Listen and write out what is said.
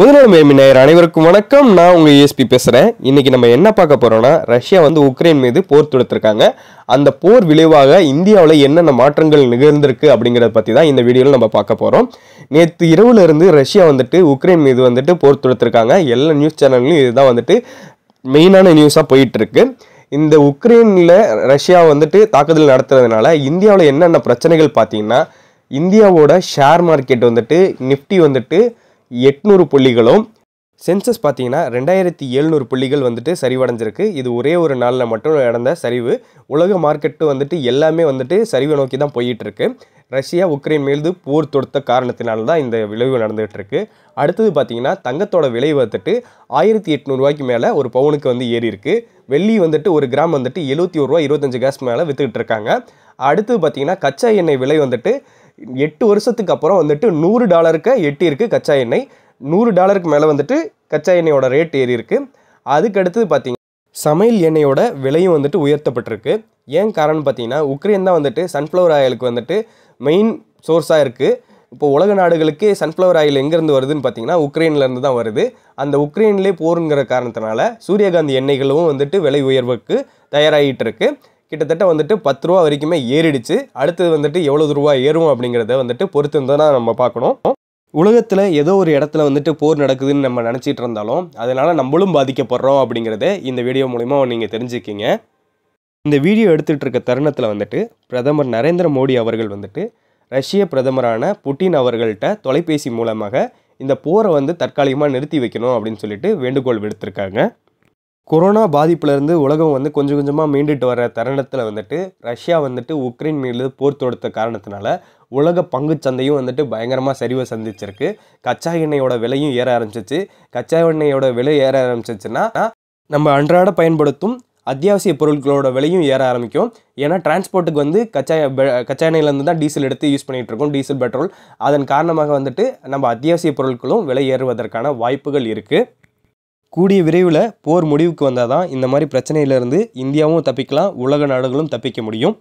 பொதுநலம் நேயர் அனைவருக்கும் வணக்கம் நான் உங்கள் ஏஎஸ்பி பேசுகிறேன் இன்றைக்கி நம்ம என்ன பார்க்க போகிறோம்னா ரஷ்யா வந்து உக்ரைன் மீது போர் தொடுத்திருக்காங்க அந்த போர் விளைவாக இந்தியாவில் என்னென்ன மாற்றங்கள் நிகழ்ந்திருக்கு அப்படிங்கிறத பற்றி தான் இந்த வீடியோவில் நம்ம பார்க்க போகிறோம் நேற்று இரவுலேருந்து ரஷ்யா வந்துட்டு உக்ரைன் மீது வந்துட்டு போர் தொடுத்திருக்காங்க எல்லா நியூஸ் சேனல்லையும் இதுதான் வந்துட்டு மெயினான நியூஸாக போயிட்டுருக்கு இந்த உக்ரைனில் ரஷ்யா வந்துட்டு தாக்குதல் நடத்துறதுனால இந்தியாவில் என்னென்ன பிரச்சனைகள் பார்த்தீங்கன்னா இந்தியாவோட ஷேர் மார்க்கெட் வந்துட்டு நிஃப்டி வந்துட்டு எட்நூறு புள்ளிகளும் சென்சஸ் பார்த்தீங்கன்னா ரெண்டாயிரத்தி எழுநூறு புள்ளிகள் வந்துட்டு சரிவடைஞ்சிருக்கு இது ஒரே ஒரு நாளில் மட்டும் நடந்த சரிவு உலக மார்க்கெட்டு வந்துட்டு எல்லாமே வந்துட்டு சரிவை நோக்கி தான் போயிட்டுருக்கு ரஷ்யா உக்ரைன் மீது போர் தொடுத்த காரணத்தினால தான் இந்த விளைவு நடந்துகிட்டு இருக்கு அடுத்தது பார்த்தீங்கன்னா தங்கத்தோட விலை வந்துட்டு ஆயிரத்தி எட்நூறுவாய்க்கு மேலே ஒரு பவுனுக்கு வந்து ஏறி இருக்கு வெள்ளி வந்துட்டு ஒரு கிராம் வந்துட்டு எழுபத்தி ஒரு ரூபா இருபத்தஞ்சு கேஸ் மேலே விற்றுக்கிட்டு இருக்காங்க அடுத்து பார்த்தீங்கன்னா கச்சா எண்ணெய் விலை வந்துட்டு எட்டு வருஷத்துக்கு அப்புறம் வந்துட்டு நூறு டாலருக்கு எட்டியிருக்கு கச்சா எண்ணெய் நூறு டாலருக்கு மேலே வந்துட்டு கச்சா எண்ணெயோட ரேட் ஏறி இருக்குது அதுக்கடுத்தது பார்த்தீங்க சமையல் எண்ணெயோட விலையும் வந்துட்டு உயர்த்தப்பட்டிருக்கு ஏன் காரணம் பார்த்தீங்கன்னா உக்ரைன் தான் வந்துட்டு சன்ஃப்ளவர் ஆயிலுக்கு வந்துட்டு மெயின் சோர்ஸாக இருக்குது இப்போ உலக நாடுகளுக்கு சன்ஃப்ளவர் ஆயில் எங்கேருந்து வருதுன்னு பார்த்தீங்கன்னா உக்ரைன்லேருந்து தான் வருது அந்த உக்ரைன்லேயே போருங்கிற காரணத்தினால சூரியகாந்தி எண்ணெய்களும் வந்துட்டு விலை உயர்வுக்கு தயாராகிட்டு இருக்குது கிட்டத்தட்ட வந்துட்டு பத்து ரூபா வரைக்குமே ஏறிடுச்சு அடுத்தது வந்துட்டு எவ்வளவு ரூபா ஏறும் அப்படிங்கிறத வந்துட்டு பொறுத்து இருந்தால் நம்ம பார்க்கணும் உலகத்தில் ஏதோ ஒரு இடத்துல வந்துட்டு போர் நடக்குதுன்னு நம்ம நினச்சிட்டு இருந்தாலும் அதனால் நம்மளும் பாதிக்கப்படுறோம் அப்படிங்கிறத இந்த வீடியோ மூலிமா நீங்கள் தெரிஞ்சுக்கிங்க இந்த வீடியோ எடுத்துகிட்ருக்க இருக்க தருணத்தில் வந்துட்டு பிரதமர் நரேந்திர மோடி அவர்கள் வந்துட்டு ரஷ்ய பிரதமரான புட்டின் அவர்கள்ட்ட தொலைபேசி மூலமாக இந்த போரை வந்து தற்காலிகமாக நிறுத்தி வைக்கணும் அப்படின்னு சொல்லிட்டு வேண்டுகோள் விடுத்திருக்காங்க கொரோனா பாதிப்புலேருந்து உலகம் வந்து கொஞ்சம் கொஞ்சமாக மீண்டுட்டு வர தருணத்தில் வந்துட்டு ரஷ்யா வந்துட்டு உக்ரைன் மீது போர் தொடுத்த காரணத்தினால உலக பங்கு சந்தையும் வந்துட்டு பயங்கரமாக சரிவை சந்திச்சிருக்கு கச்சா எண்ணெயோட விலையும் ஏற ஆரம்பிச்சிச்சு கச்சா எண்ணெயோட விலை ஏற ஆரம்பிச்சிச்சுன்னா நம்ம அன்றாட பயன்படுத்தும் அத்தியாவசிய பொருட்களோட விலையும் ஏற ஆரம்பிக்கும் ஏன்னா டிரான்ஸ்போர்ட்டுக்கு வந்து கச்சா கச்சா எண்ணெயிலேருந்து தான் டீசல் எடுத்து யூஸ் பண்ணிகிட்டு இருக்கோம் டீசல் பெட்ரோல் அதன் காரணமாக வந்துட்டு நம்ம அத்தியாவசிய பொருட்களும் விலை ஏறுவதற்கான வாய்ப்புகள் இருக்குது கூடிய விரைவில் போர் முடிவுக்கு வந்தால் தான் இந்த மாதிரி பிரச்சனையிலேருந்து இந்தியாவும் தப்பிக்கலாம் உலக நாடுகளும் தப்பிக்க முடியும்